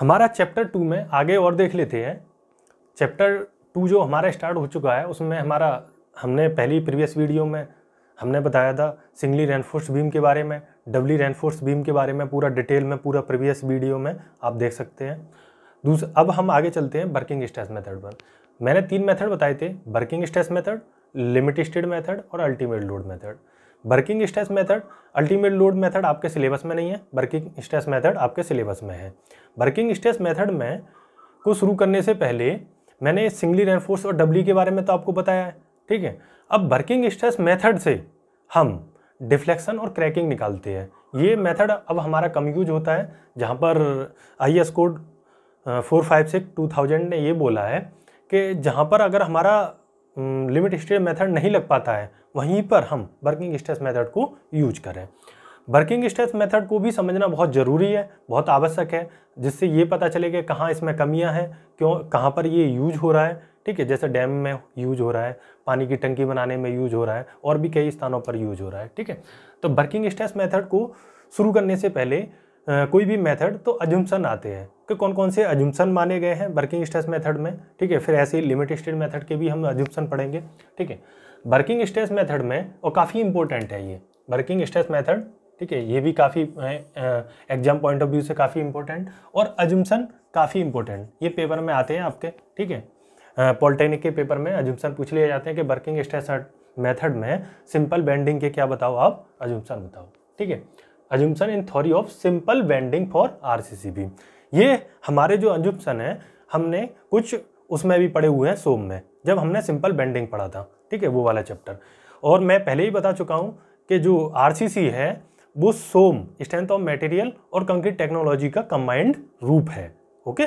हमारा chapter two में आगे और देख लेते हैं चैप्टर टू जो हमारा स्टार्ट हो चुका है उसमें हमारा हमने पहली प्रीवियस वीडियो में हमने बताया था सिंगली रेनफोर्स बीम के बारे में डबली रेनफोर्स बीम के बारे में पूरा डिटेल में पूरा प्रीवियस वीडियो में आप देख सकते हैं दूसरा अब हम आगे चलते हैं वर्किंग स्ट्रेस मेथड पर मैंने तीन मेथड बताए थे working stress method limit state method और ultimate load method working stress method ultimate load method आपके सिलेबस में नहीं है वर्किंग स्ट्रेस मेथड आपके सिलेबस में है वर्किंग स्ट्रेस मेथड में को शुरू करने से पहले मैंने सिंगली रेनफोर्स और डब्ल्यू के बारे में तो आपको बताया है ठीक है अब वर्किंग स्ट्रेस मेथड से हम डिफ्लेक्शन और क्रैकिंग निकालते हैं ये मेथड अब हमारा कम यूज होता है जहाँ पर I S code four five six two thousand ने ये बोला है कि जहाँ पर अगर हमारा लिमिट स्टेट मेथड नहीं लग पाता है वहीं पर हम वर्किंग स्ट्रेस मेथड को यूज करें वर्किंग स्ट्रेस मेथड को भी समझना बहुत ज़रूरी है बहुत आवश्यक है जिससे ये पता चले कि कहाँ इसमें कमियाँ हैं क्यों कहाँ पर ये यूज हो रहा है ठीक है जैसे डैम में यूज हो रहा है पानी की टंकी बनाने में यूज हो रहा है और भी कई स्थानों पर यूज हो रहा है ठीक है तो वर्किंग स्ट्रेस मेथड को शुरू करने से पहले आ, कोई भी मेथड तो अजुम्सन आते हैं कि कौन कौन से अजुम्सन माने गए हैं वर्किंग स्ट्रेस मेथड में ठीक है फिर ऐसे ही लिमिट स्टेट मेथड के भी हम अजुम्सन पढ़ेंगे ठीक है वर्किंग स्ट्रेस मेथड में और काफ़ी इंपॉर्टेंट है ये वर्किंग स्ट्रेस मेथड ठीक है ये भी काफ़ी एग्जाम पॉइंट ऑफ व्यू से काफ़ी इंपॉर्टेंट और अजुमसन काफ़ी इंपॉर्टेंट ये पेपर में आते हैं आपके ठीक है पॉलिटेक्निक के पेपर में अजुमसन पूछ लिए जाते हैं कि वर्किंग स्ट्रेस मेथड में सिंपल बेंडिंग के क्या बताओ आप अजुमसन बताओ ठीक है assumption in theory of simple bending for are ये हमारे जो अजुमसन है हमने कुछ उसमें भी पड़े हुए हैं सोम में जब हमने सिंपल बेंडिंग पढ़ा था ठीक है वो वाला चैप्टर और मैं पहले ही बता चुका हूँ कि जो आर है वो सोम स्ट्रेंथ ऑफ मटेरियल और कंक्रीट टेक्नोलॉजी का कंबाइंड रूप है ओके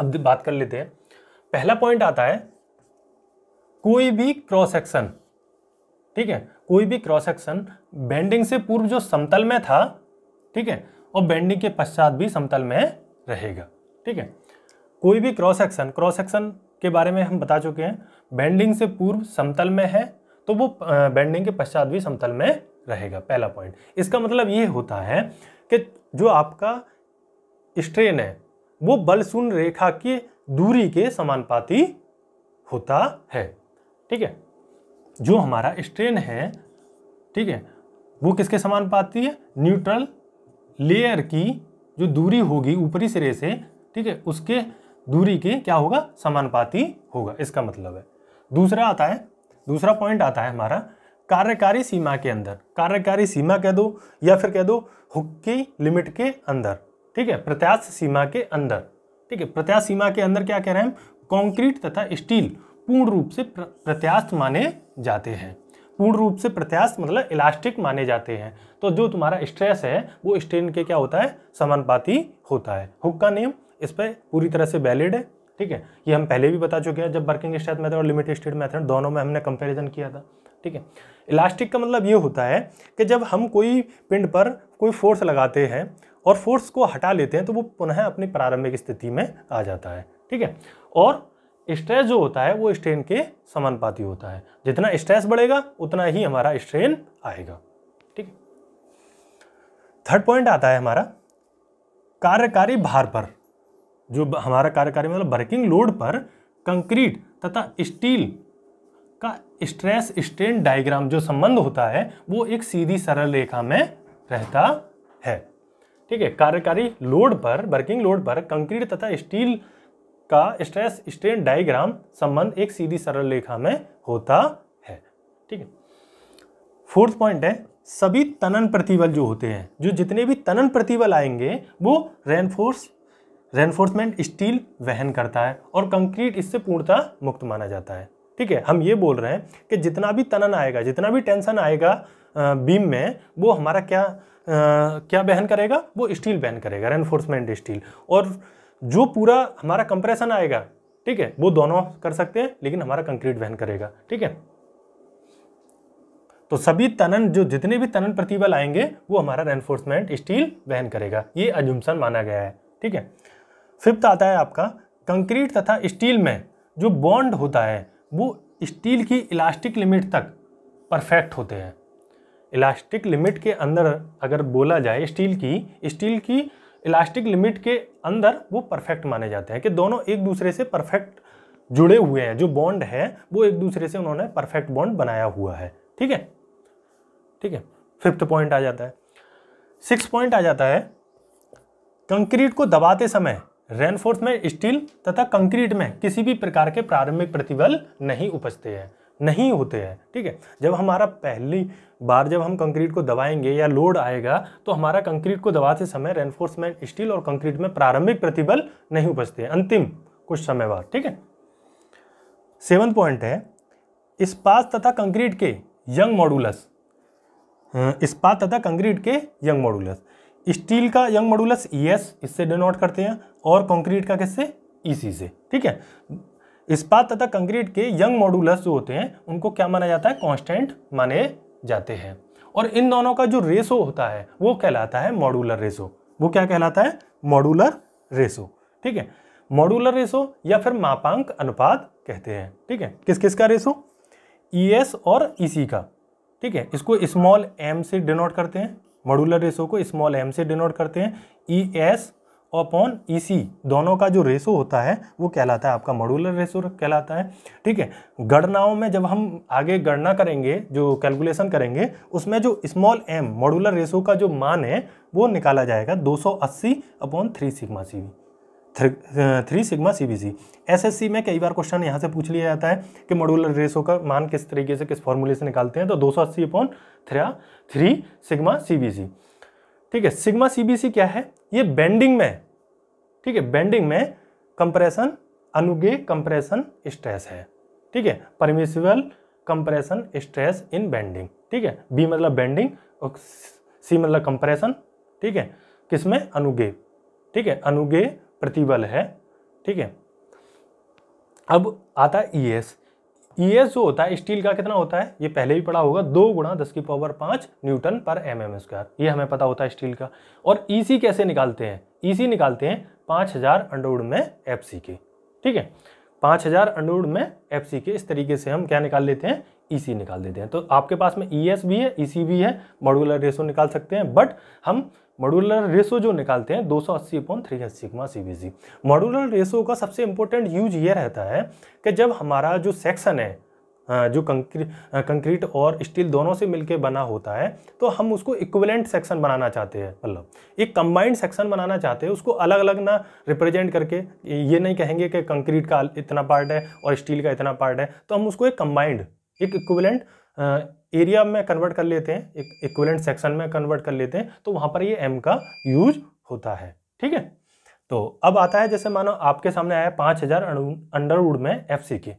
अब बात कर लेते हैं पहला पॉइंट आता है कोई भी क्रॉस सेक्शन ठीक है कोई भी क्रॉस सेक्शन बेंडिंग से पूर्व जो समतल में था ठीक है और बेंडिंग के पश्चात भी समतल में रहेगा ठीक है कोई भी क्रॉस सेक्शन क्रॉस सेक्शन के बारे में हम बता चुके हैं बेंडिंग से पूर्व समतल में है तो वो बेंडिंग के पश्चात भी समतल में रहेगा पहला पॉइंट इसका मतलब ये होता है कि जो आपका स्ट्रेन है वो बल सुन रेखा की दूरी के समानुपाती होता है ठीक है जो हमारा स्ट्रेन है ठीक है वो किसके समानुपाती है न्यूट्रल लेयर की जो दूरी होगी ऊपरी सिरे से ठीक है उसके दूरी के क्या होगा समानुपाती होगा इसका मतलब है दूसरा आता है दूसरा पॉइंट आता है हमारा कार्यकारी सीमा के अंदर कार्यकारी सीमा कह दो या फिर कह दो हुक की लिमिट के अंदर ठीक है प्रत्याश सीमा के अंदर ठीक है प्रत्याश सीमा के अंदर क्या कह रहे हैं कंक्रीट कॉन्क्रीट तथा स्टील पूर्ण रूप से प्रत्यास्थ माने जाते हैं पूर्ण रूप से प्रत्यास्थ मतलब इलास्टिक माने जाते हैं तो जो तुम्हारा स्ट्रेस है वो स्ट्रेन के क्या होता है समानुपाती होता है हुक का नियम इस पर पूरी तरह से वैलिड है ठीक है ये हम पहले भी बता चुके हैं जब वर्किंग स्टेट मैथड और लिमिटेड स्टेट मैथड दोनों में हमने कंपेरिजन किया था ठीक है इलास्टिक का मतलब ये होता है कि जब हम कोई पिंड पर कोई फोर्स लगाते हैं और फोर्स को हटा लेते हैं तो वो पुनः अपनी प्रारंभिक स्थिति में आ जाता है ठीक है और स्ट्रेस जो होता है वो स्ट्रेन के समानुपाती होता है जितना स्ट्रेस बढ़ेगा उतना ही हमारा स्ट्रेन आएगा ठीक है थर्ड पॉइंट आता है हमारा कार्यकारी भार पर जो हमारा कार्यकारी मतलब वर्किंग लोड पर कंक्रीट तथा स्टील का स्ट्रेस स्ट्रेन डायग्राम जो संबंध होता है वो एक सीधी सरल रेखा में रहता है ठीक है कार्यकारी लोड पर वर्किंग लोड पर कंक्रीट तथा स्टील का स्ट्रेस स्ट्रेन डायग्राम संबंध एक सीधी सरल रेखा में होता है ठीक है फोर्थ पॉइंट है सभी तनन प्रतिबल जो होते हैं जो जितने भी तनन प्रतिबल आएंगे वो रेनफोर्स रेनफोर्समेंट स्टील वहन करता है और कंक्रीट इससे पूर्णतः मुक्त माना जाता है ठीक है हम ये बोल रहे हैं कि जितना भी तनन आएगा जितना भी टेंशन आएगा बीम में वो हमारा क्या आ, क्या बहन करेगा वो स्टील बहन करेगा रेनफोर्समेंट स्टील और जो पूरा हमारा कंप्रेशन आएगा ठीक है वो दोनों कर सकते हैं लेकिन हमारा कंक्रीट बहन करेगा ठीक है तो सभी तनन जो जितने भी तनन प्रतिबल आएंगे वो हमारा रेनफोर्समेंट स्टील वहन करेगा ये अजुमसन माना गया है ठीक है फिफ्थ आता है आपका कंक्रीट तथा स्टील में जो बॉन्ड होता है वो स्टील की इलास्टिक लिमिट तक परफेक्ट होते हैं इलास्टिक लिमिट के अंदर अगर बोला जाए स्टील की स्टील की इलास्टिक लिमिट के अंदर वो परफेक्ट माने जाते हैं कि दोनों एक दूसरे से परफेक्ट जुड़े हुए हैं जो बॉन्ड है वो एक दूसरे से उन्होंने परफेक्ट बॉन्ड बनाया हुआ है ठीक है ठीक है फिफ्थ पॉइंट आ जाता है सिक्स पॉइंट आ जाता है कंक्रीट को दबाते समय रेनफोर्स में स्टील तथा कंक्रीट में किसी भी प्रकार के प्रारंभिक प्रतिबल नहीं उपजते हैं नहीं होते हैं ठीक है जब हमारा पहली बार जब हम कंक्रीट को दबाएंगे या लोड आएगा तो हमारा कंक्रीट को दबाते समय रेनफोर्समेंट स्टील और कंक्रीट में प्रारंभिक प्रतिबल नहीं उपजते हैं अंतिम कुछ समय बाद ठीक है सेवन पॉइंट है इस्पात तथा कंक्रीट के यंग मॉडुलस इस्पात तथा कंक्रीट के यंग मॉडुलस स्टील का यंग मॉडुलस ईएस इससे डिनोट करते हैं और कंक्रीट का किससे ईसी e से ठीक है इस्पात तथा कंक्रीट के यंग मॉडुलस जो होते हैं उनको क्या माना जाता है कॉन्स्टेंट माने जाते हैं और इन दोनों का जो रेसो होता है वो कहलाता है मॉडुलर रेसो वो क्या कहलाता है मॉडुलर रेसो ठीक है मॉडुलर रेसो या फिर मापांक अनुपात कहते हैं ठीक है किस किस का रेसो ई e और ई e का ठीक है इसको स्मॉल एम से डिनोट करते हैं मॉडुलर रेशो को स्मॉल एम से डिनोट करते हैं ई एस अपॉन ई सी दोनों का जो रेशो होता है वो कहलाता है आपका मॉडुलर रेशो कहलाता है ठीक है गणनाओं में जब हम आगे गणना करेंगे जो कैलकुलेशन करेंगे उसमें जो स्मॉल एम मॉडुलर रेशो का जो मान है वो निकाला जाएगा 280 सौ upon three sigma C three sigma CBC SSC में कई बार क्वेश्चन यहाँ से पूछ लिया जाता है कि मॉडुलर रेसो का मान किस तरीके से किस फॉर्मूले से निकालते हैं तो दो सौ अस्सी अपॉन थ्रा थ्री सिग्मा सीबीसी ठीक है सिग्मा सीबीसी क्या है ये बेंडिंग में ठीक है बेंडिंग में कंप्रेशन अनुगे कंप्रेशन स्ट्रेस है ठीक है permissible compression stress in bending ठीक है बी मतलब बेंडिंग और सी मतलब कंप्रेशन ठीक है किसमें अनुगे ठीक है अनुगे प्रतिबल है ठीक है अब आता है ई एस ई एस जो होता है स्टील का कितना होता है ये पहले भी पढ़ा होगा दो गुणा दस की पावर पांच न्यूटन पर एम एम स्क्वायर ये हमें पता होता है स्टील का और ई e सी कैसे निकालते हैं ई e सी निकालते हैं पांच हज़ार अंडरवुड में एफ सी के ठीक है पांच हज़ार अंडरवुड में एफ सी के इस तरीके से हम क्या निकाल लेते हैं ईसी e निकाल देते हैं तो आपके पास में ई भी है ई भी है मॉडुलर रेशो निकाल सकते हैं बट हम मॉडुलर रेशो जो निकालते हैं 280 सौ अस्सी पॉइंट थ्री अस्सी sigma C B C modular ratio का सबसे इम्पोर्टेंट यूज ये रहता है कि जब हमारा जो सेक्शन है जो कंक्रीट कंक्रीट और स्टील दोनों से मिलकर बना होता है तो हम उसको इक्विवेलेंट सेक्शन बनाना चाहते हैं मतलब एक कंबाइंड सेक्शन बनाना चाहते हैं उसको अलग अलग ना रिप्रेजेंट करके ये नहीं कहेंगे कि कंक्रीट का इतना पार्ट है और स्टील का इतना पार्ट है तो हम उसको एक कंबाइंड एक इक्विवेलेंट एरिया में कन्वर्ट कर लेते हैं इक्वलेंट सेक्शन में कन्वर्ट कर लेते हैं तो वहाँ पर ये एम का यूज होता है ठीक है तो अब आता है जैसे मानो आपके सामने आया पाँच हज़ार अंडरवुड में एफ सी के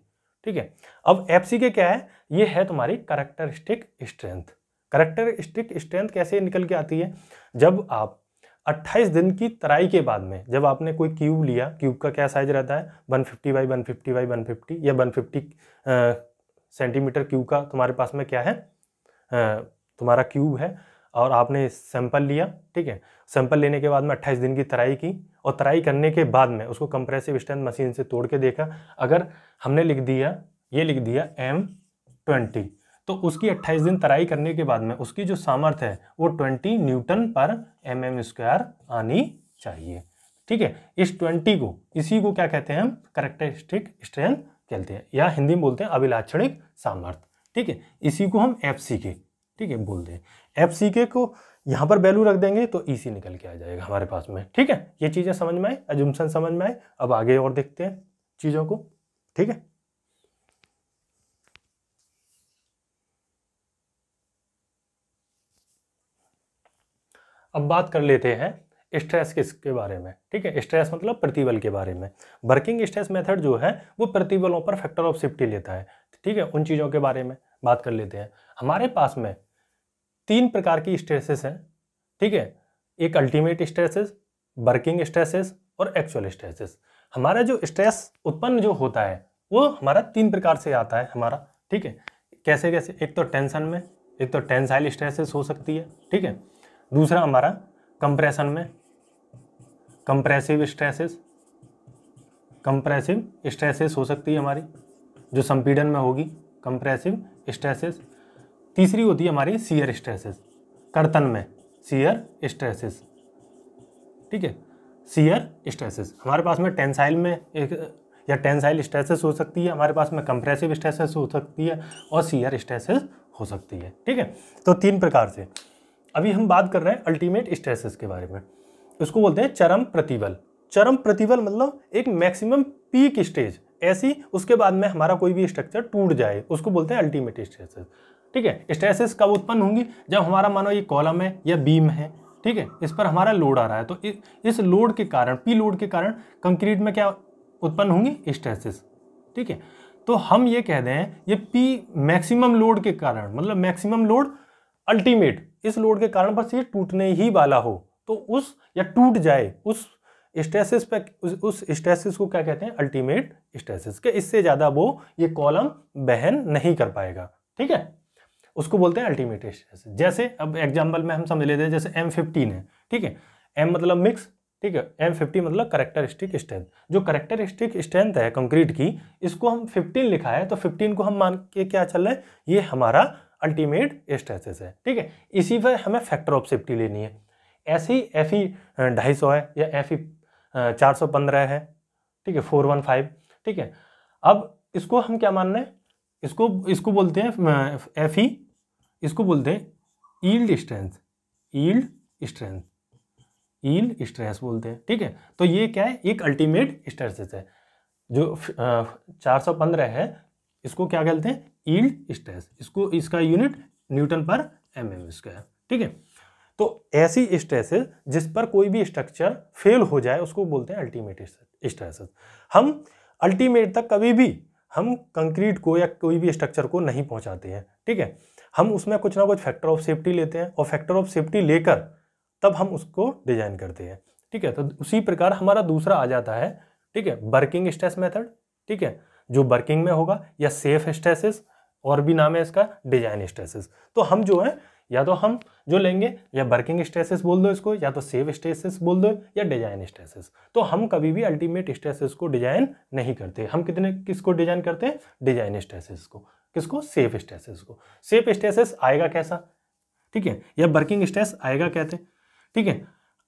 ठीक है अब एफ सी के क्या है ये है तुम्हारी करेक्टरिस्टिक स्ट्रेंथ करेक्टरिस्टिक स्ट्रेंथ कैसे निकल के आती है जब आप 28 दिन की तराई के बाद में जब आपने कोई क्यूब लिया क्यूब का क्या साइज रहता है 150 fifty by one fifty by one fifty या 150 फिफ्टी सेंटीमीटर क्यूब का तुम्हारे पास में क्या है तुम्हारा क्यूब है और आपने सैंपल लिया ठीक है सैंपल लेने के बाद में 28 दिन की तराई की और तराई करने के बाद में उसको कंप्रेसिव स्ट्रेंथ मशीन से तोड़ के देखा अगर हमने लिख दिया ये लिख दिया एम ट्वेंटी तो उसकी 28 दिन तराई करने के बाद में उसकी जो सामर्थ्य है वो 20 न्यूटन पर एम एम स्क्वायर आनी चाहिए ठीक है इस 20 को इसी को क्या कहते हैं हम करेक्टरिस्टिक स्ट्रेंथ कहते हैं या हिंदी में बोलते हैं अभिलाक्षणिक सामर्थ्य ठीक है इसी को हम एफ सी के ठीक है बोलते हैं एफ सी के को यहाँ पर वैल्यू रख देंगे तो ई e सी निकल के आ जाएगा हमारे पास में ठीक है ये चीज़ें समझ में आए एजुमसन समझ में आए अब आगे और देखते हैं चीज़ों को ठीक है अब बात कर लेते हैं स्ट्रेस किसके बारे में ठीक है स्ट्रेस मतलब प्रतिबल के बारे में वर्किंग स्ट्रेस मेथड जो है वो प्रतिबलों पर फैक्टर ऑफ सेफ्टी लेता है ठीक है उन चीज़ों के बारे में बात कर लेते हैं हमारे पास में तीन प्रकार की स्ट्रेसेस हैं ठीक है एक अल्टीमेट स्ट्रेसेस वर्किंग स्ट्रेसेस और एक्चुअल स्ट्रेसेस हमारा जो स्ट्रेस उत्पन्न जो होता है वो हमारा तीन प्रकार से आता है हमारा ठीक है कैसे कैसे एक तो टेंशन में एक तो टेंसाइल स्ट्रेसेस हो सकती है ठीक है दूसरा हमारा कंप्रेशन में कंप्रेसिव स्ट्रेसेस कंप्रेसिव स्ट्रेसेस हो सकती है हमारी जो संपीडन में होगी कंप्रेसिव स्ट्रेसेस तीसरी होती है हमारी सीयर स्ट्रेसेस कर्तन में सीयर स्ट्रेसेस ठीक है सीयर स्ट्रेसेस हमारे पास में टेंसाइल में एक या टेंसाइल स्ट्रेसेस हो सकती है हमारे पास में कंप्रेसिव स्ट्रेसेस हो सकती है और सीयर स्ट्रेसेस हो सकती है ठीक है तो तीन प्रकार से अभी हम बात कर रहे हैं अल्टीमेट स्ट्रेसेस के बारे में उसको बोलते हैं चरम प्रतिबल चरम प्रतिबल मतलब एक मैक्सिमम पीक स्टेज ऐसी उसके बाद में हमारा कोई भी स्ट्रक्चर टूट जाए उसको बोलते हैं अल्टीमेट स्ट्रेसेस ठीक है स्ट्रेसेस कब उत्पन्न होंगी जब हमारा मानो ये कॉलम है या बीम है ठीक है इस पर हमारा लोड आ रहा है तो इस लोड के कारण पी लोड के कारण कंक्रीट में क्या उत्पन्न होंगी स्ट्रेसेस ठीक है तो हम ये कह दें ये पी मैक्सिमम लोड के कारण मतलब मैक्सिमम लोड अल्टीमेट इस लोड के कारण बस ये टूटने ही वाला हो तो उस या टूट जाए उस स्टेसिस पे उस स्टेसिस को क्या कहते हैं अल्टीमेट स्टेसिस के इससे ज़्यादा वो ये कॉलम बहन नहीं कर पाएगा ठीक है उसको बोलते हैं अल्टीमेट स्ट्रेसिस जैसे अब एग्जाम्पल में हम समझ लेते हैं जैसे एम फिफ्टीन है ठीक है एम मतलब मिक्स ठीक है एम फिफ्टी मतलब करेक्टरिस्टिक स्ट्रेंथ जो करेक्टरिस्टिक स्ट्रेंथ है कंक्रीट की इसको हम फिफ्टीन लिखा है तो फिफ्टीन को हम मान के क्या चल रहा है ये हमारा अल्टीमेट स्ट्रेसेस है ठीक है इसी पर हमें फैक्टर ऑफ सेफ्टी लेनी है ऐसे ही एफ ई ढाई सौ है या एफ ई चार सौ पंद्रह है ठीक है फोर वन फाइव ठीक है अब इसको हम क्या मान रहे हैं इसको इसको बोलते हैं एफ ई इसको बोलते हैं yield strength yield strength yield stress बोलते हैं ठीक है तो ये क्या है एक अल्टीमेट स्ट्रेसेस है जो चार सौ पंद्रह है इसको क्या कहते हैं ईल्ड स्ट्रेस इसको इसका यूनिट न्यूटन पर एम एम स्क्वायर ठीक है तो ऐसी स्ट्रेसेस जिस पर कोई भी स्ट्रक्चर फेल हो जाए उसको बोलते हैं अल्टीमेट स्ट्रेसेस हम अल्टीमेट तक कभी भी हम कंक्रीट को या कोई भी स्ट्रक्चर को नहीं पहुंचाते हैं ठीक है हम उसमें कुछ ना कुछ फैक्टर ऑफ सेफ्टी लेते हैं और फैक्टर ऑफ सेफ्टी लेकर तब हम उसको डिजाइन करते हैं ठीक है तो उसी प्रकार हमारा दूसरा आ जाता है ठीक है वर्किंग स्ट्रेस मेथड ठीक है जो वर्किंग में होगा या सेफ स्ट्रेसेस और भी नाम है इसका डिजाइन स्ट्रेसेस तो हम जो है या तो हम जो लेंगे या वर्किंग स्ट्रेसेस बोल दो इसको या तो सेव स्ट्रेसेस बोल दो या डिजाइन स्ट्रेसेस तो हम कभी भी अल्टीमेट स्ट्रेसेस को डिजाइन नहीं करते हम कितने किसको डिजाइन करते हैं डिजाइन स्ट्रेसेस को किसको सेफ स्ट्रेसेस को सेफ स्ट्रेसेस आएगा कैसा ठीक है या वर्किंग स्ट्रेस आएगा कहते ठीक है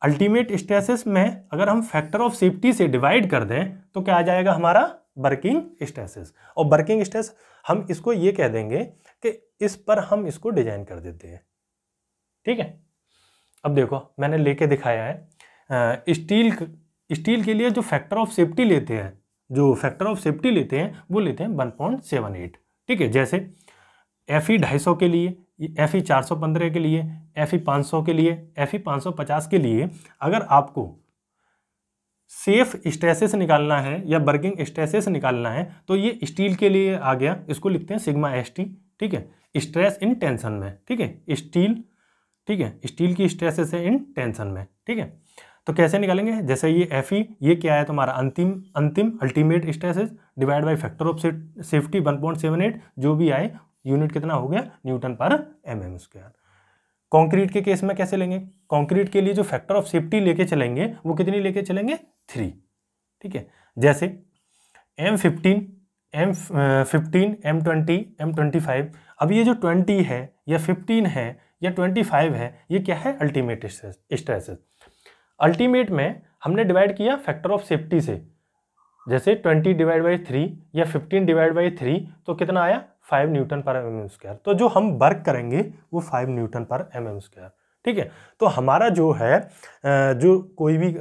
अल्टीमेट स्ट्रेसेस में अगर हम फैक्टर ऑफ सेफ्टी से डिवाइड कर दें तो क्या आ जाएगा हमारा बर्किंग स्ट्रेसेस और बर्किंग स्ट्रेस हम इसको ये कह देंगे कि इस पर हम इसको डिजाइन कर देते हैं ठीक है अब देखो मैंने लेके दिखाया है स्टील स्टील के लिए जो फैक्टर ऑफ सेफ्टी लेते हैं जो फैक्टर ऑफ सेफ्टी लेते हैं वो लेते हैं वन पॉइंट सेवन एट ठीक है जैसे एफ ई ढाई सौ के लिए एफ ई चार सौ पंद्रह के लिए एफ ई पाँच सौ के लिए एफ ई पाँच सौ पचास के लिए अगर आपको सेफ स्ट्रेसेस निकालना है या बर्किंग स्ट्रेसेस निकालना है तो ये स्टील के लिए आ गया इसको लिखते हैं सिग्मा एस टी ठीक है स्ट्रेस इन टेंशन में ठीक है स्टील ठीक है स्टील की स्ट्रेसेस है इन टेंशन में ठीक है तो कैसे निकालेंगे जैसे ये एफ ई ये क्या है तुम्हारा अंतिम अंतिम ultimate stresses divide by factor of safety one point seven eight जो भी आए यूनिट कितना हो गया न्यूटन पर एम एम स्क्वायर कॉन्क्रीट के केस में कैसे लेंगे कॉन्क्रीट के लिए जो फैक्टर ऑफ सेफ्टी लेके चलेंगे वो कितनी लेके चलेंगे थ्री ठीक है जैसे M fifteen M fifteen M twenty M twenty five अब ये जो ट्वेंटी है या फिफ्टीन है या ट्वेंटी फाइव है ये क्या है अल्टीमेट स्ट्रेसेस अल्टीमेट में हमने डिवाइड किया फैक्टर ऑफ सेफ्टी से जैसे ट्वेंटी डिवाइड बाई थ्री या फिफ्टीन डिवाइड बाई थ्री तो कितना आया फाइव न्यूटन पर एम एम स्क्वायर तो जो हम वर्क करेंगे वो फाइव न्यूटन पर एम एम स्क्वायर ठीक है तो हमारा जो है जो कोई भी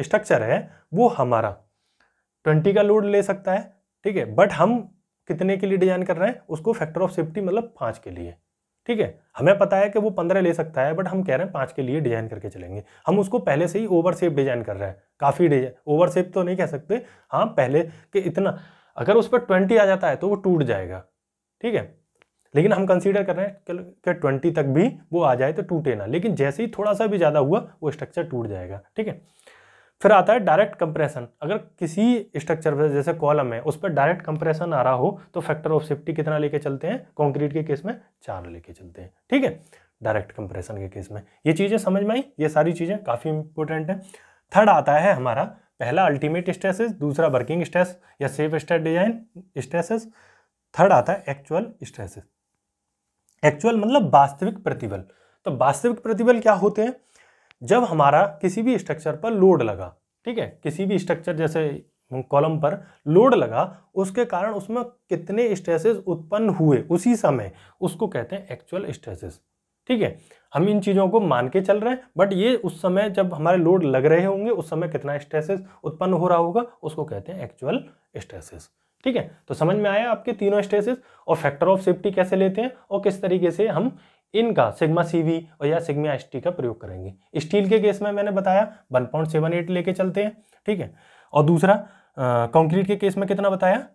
स्ट्रक्चर है वो हमारा ट्वेंटी का लोड ले सकता है ठीक है बट हम कितने के लिए डिजाइन कर रहे हैं उसको फैक्टर ऑफ सेफ्टी मतलब पाँच के लिए ठीक है हमें पता है कि वो पंद्रह ले सकता है बट हम कह रहे हैं पाँच के लिए डिजाइन करके चलेंगे हम उसको पहले से ही ओवर सेफ डिजाइन कर रहे हैं काफ़ी डिजाइन ओवर सेफ तो नहीं कह सकते हाँ पहले कि इतना अगर उस पर ट्वेंटी आ जाता है तो वो टूट जाएगा ठीक है लेकिन हम कंसीडर कर रहे हैं कि ट्वेंटी तक भी वो आ जाए तो टूटे ना लेकिन जैसे ही थोड़ा सा भी ज़्यादा हुआ वो स्ट्रक्चर टूट जाएगा ठीक है फिर आता है डायरेक्ट कंप्रेशन अगर किसी स्ट्रक्चर पर जैसे कॉलम है उस पर डायरेक्ट कंप्रेशन आ रहा हो तो फैक्टर ऑफ सेफ्टी कितना लेके चलते हैं कॉन्क्रीट के केस में चार लेके चलते हैं ठीक है डायरेक्ट कंप्रेशन के केस में ये चीज़ें समझ में आई ये सारी चीज़ें काफ़ी इंपॉर्टेंट हैं थर्ड आता है हमारा पहला अल्टीमेट स्ट्रेसेस दूसरा वर्किंग स्ट्रेस या safe state design stresses third आता है एक्चुअल स्ट्रेसेस एक्चुअल मतलब वास्तविक प्रतिबल तो वास्तविक प्रतिबल क्या होते हैं जब हमारा किसी भी स्ट्रक्चर पर लोड लगा ठीक है किसी भी स्ट्रक्चर जैसे कॉलम पर लोड लगा उसके कारण उसमें कितने स्ट्रेसेस उत्पन्न हुए उसी समय उसको कहते हैं एक्चुअल स्ट्रेसेस ठीक है हम इन चीज़ों को मान के चल रहे हैं बट ये उस समय जब हमारे लोड लग रहे होंगे उस समय कितना स्ट्रेसेस उत्पन्न हो रहा होगा उसको कहते हैं एक्चुअल स्ट्रेसेस ठीक है तो समझ में आया आपके तीनों स्ट्रेसेस और फैक्टर ऑफ सेफ्टी कैसे लेते हैं और किस तरीके से हम इनका सिग्मा सीवी और या सिग्मा एस का प्रयोग करेंगे स्टील के केस में मैंने बताया वन पॉइंट सेवन एट लेके चलते हैं ठीक है और दूसरा कंक्रीट के केस में कितना बताया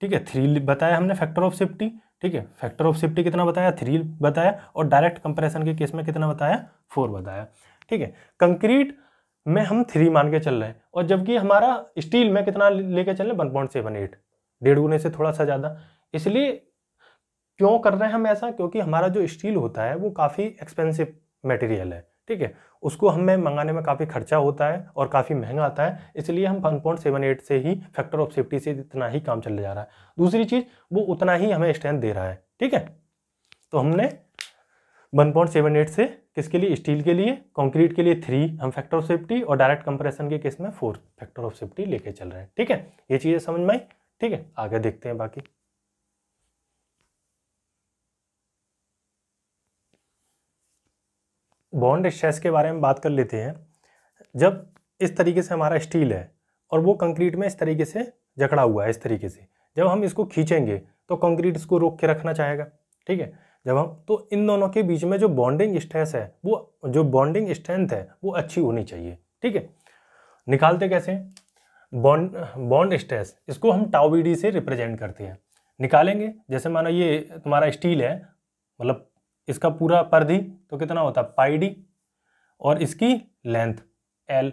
ठीक है थ्री बताया हमने फैक्टर ऑफ सेफ्टी ठीक है फैक्टर ऑफ सेफ्टी कितना बताया थ्री बताया और डायरेक्ट कंप्रेशन के केस में कितना बताया फोर बताया ठीक है कंक्रीट में हम थ्री मान के चल रहे हैं और जबकि हमारा स्टील में कितना लेके चल रहे हैं वन पॉइंट सेवन एट डेढ़ गुने से थोड़ा सा ज़्यादा इसलिए क्यों कर रहे हैं हम ऐसा क्योंकि हमारा जो स्टील होता है वो काफ़ी एक्सपेंसिव मटेरियल है ठीक है उसको हमें मंगाने में काफ़ी खर्चा होता है और काफ़ी महंगा आता है इसलिए हम वन पॉइंट सेवन एट से ही फैक्टर ऑफ सेफ्टी से इतना ही काम चले जा रहा है दूसरी चीज़ वो उतना ही हमें स्ट्रेंथ दे रहा है ठीक है तो हमने वन पॉइंट सेवन एट से किसके लिए स्टील के लिए कंक्रीट के लिए थ्री हम फैक्टर ऑफ सेफ्टी और डायरेक्ट कंप्रेशन के केस में फोर फैक्टर ऑफ सेफ्टी लेके चल रहे हैं ठीक है ये चीज़ें समझ में आई ठीक है आगे देखते हैं बाकी बॉन्ड स्ट्रेस के बारे में बात कर लेते हैं जब इस तरीके से हमारा स्टील है और वो कंक्रीट में इस तरीके से जकड़ा हुआ है इस तरीके से जब हम इसको खींचेंगे तो कंक्रीट इसको रोक के रखना चाहेगा ठीक है जब हम तो इन दोनों के बीच में जो बॉन्डिंग स्ट्रेस है वो जो बॉन्डिंग स्ट्रेंथ है वो अच्छी होनी चाहिए ठीक है निकालते कैसे बॉन्ड बॉन्ड स्ट्रेस इसको हम टाओवीडी से रिप्रेजेंट करते हैं निकालेंगे जैसे मानो ये तुम्हारा स्टील है मतलब इसका पूरा परिधि तो कितना होता है पाई डी और इसकी लेंथ एल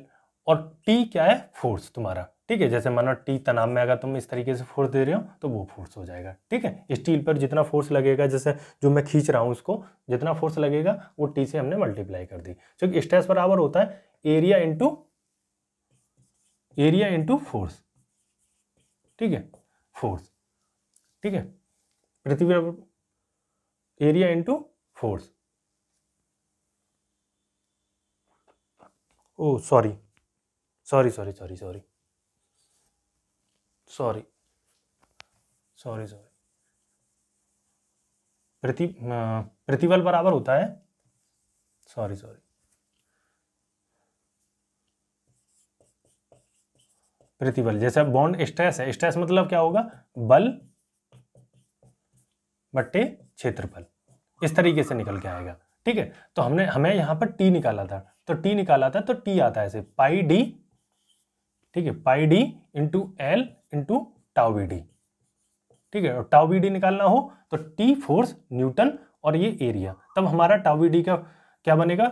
और टी क्या है फोर्स तुम्हारा ठीक है जैसे मानो टी तनाव में अगर तुम इस तरीके से फोर्स दे रहे हो तो वो फोर्स हो जाएगा ठीक है स्टील पर जितना फोर्स लगेगा जैसे जो मैं खींच रहा हूँ उसको जितना फोर्स लगेगा वो टी से हमने मल्टीप्लाई कर दी तो क्योंकि स्ट्रेस बराबर होता है area into area into force ठीक है फोर्स ठीक है पृथ्वी area into force oh sorry sorry sorry sorry sorry sorry sorry sorry प्रति प्रतिबल बराबर होता है सॉरी सॉरी प्रतिबल जैसे बॉन्ड स्ट्रेस है स्ट्रेस मतलब क्या होगा बल बट्टे क्षेत्रफल इस तरीके से निकल के आएगा ठीक है तो हमने हमें यहां पर टी निकाला था तो टी निकाला था तो टी आता है ऐसे पाई डी ठीक है pi D into L into टावी डी ठीक है और टावी डी निकालना हो तो टी फोर्स न्यूटन और ये एरिया तब हमारा टावी डी का क्या बनेगा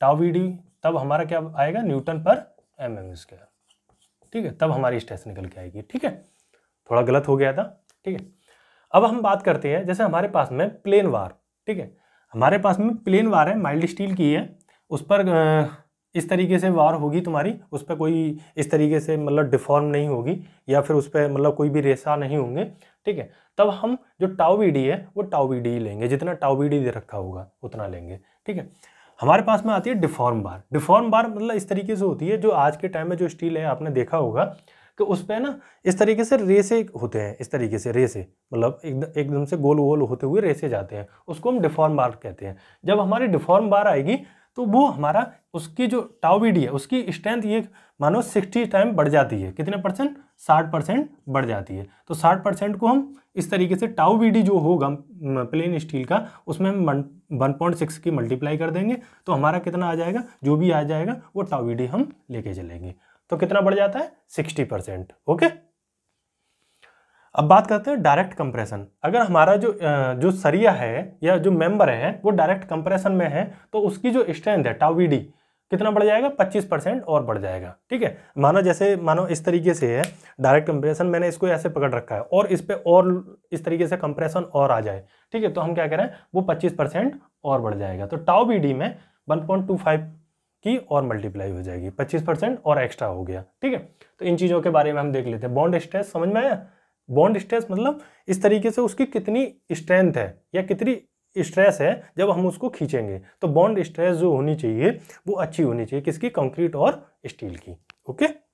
टावी डी तब हमारा क्या आएगा न्यूटन पर एम एम स्क्वायर ठीक है तब हमारी स्टेस निकल के आएगी ठीक है थोड़ा गलत हो गया था ठीक है अब हम बात करते हैं जैसे हमारे पास में प्लेन वार ठीक है हमारे पास में प्लेन वार है माइल्ड स्टील की है उस पर इस तरीके से वार होगी तुम्हारी उस पर कोई इस तरीके से मतलब डिफॉर्म नहीं होगी या फिर उस पर मतलब कोई भी रेसा नहीं होंगे ठीक है तब हम जो टाउ डी है वो टाउ डी लेंगे जितना टाउ डी दे रखा होगा उतना लेंगे ठीक है हमारे पास में आती है डिफॉर्म बार डिफॉर्म बार मतलब इस तरीके से होती है जो आज के टाइम में जो स्टील है आपने देखा होगा कि उस पर ना इस तरीके से रेसे होते हैं इस तरीके से रेसे मतलब एकदम एकदम से गोल गोल होते हुए रेसे जाते हैं उसको हम डिफॉर्म बार कहते हैं जब हमारी डिफॉर्म बार आएगी तो वो हमारा उसकी जो टाउबीडी है उसकी स्ट्रेंथ ये मानो सिक्सटी टाइम बढ़ जाती है कितने परसेंट साठ परसेंट बढ़ जाती है तो साठ परसेंट को हम इस तरीके से टाउबीडी जो होगा प्लेन स्टील का उसमें हम वन पॉइंट सिक्स की मल्टीप्लाई कर देंगे तो हमारा कितना आ जाएगा जो भी आ जाएगा वो टाउबीडी हम लेके चलेंगे तो कितना बढ़ जाता है सिक्सटी परसेंट ओके अब बात करते हैं डायरेक्ट कंप्रेशन अगर हमारा जो जो सरिया है या जो मेंबर है वो डायरेक्ट कंप्रेशन में है तो उसकी जो स्ट्रेंथ है टावीडी कितना बढ़ जाएगा 25 परसेंट और बढ़ जाएगा ठीक है मानो जैसे मानो इस तरीके से है डायरेक्ट कंप्रेशन मैंने इसको ऐसे पकड़ रखा है और इस पर और इस तरीके से कंप्रेशन और आ जाए ठीक है तो हम क्या करें वो 25 परसेंट और बढ़ जाएगा तो टाओ बी में 1.25 की और मल्टीप्लाई हो जाएगी 25 परसेंट और एक्स्ट्रा हो गया ठीक है तो इन चीज़ों के बारे में हम देख लेते हैं बॉन्ड स्ट्रेस समझ में आया बॉन्ड स्ट्रेस मतलब इस तरीके से उसकी कितनी स्ट्रेंथ है या कितनी स्ट्रेस है जब हम उसको खींचेंगे तो बॉन्ड स्ट्रेस जो होनी चाहिए वो अच्छी होनी चाहिए किसकी कंक्रीट और स्टील की ओके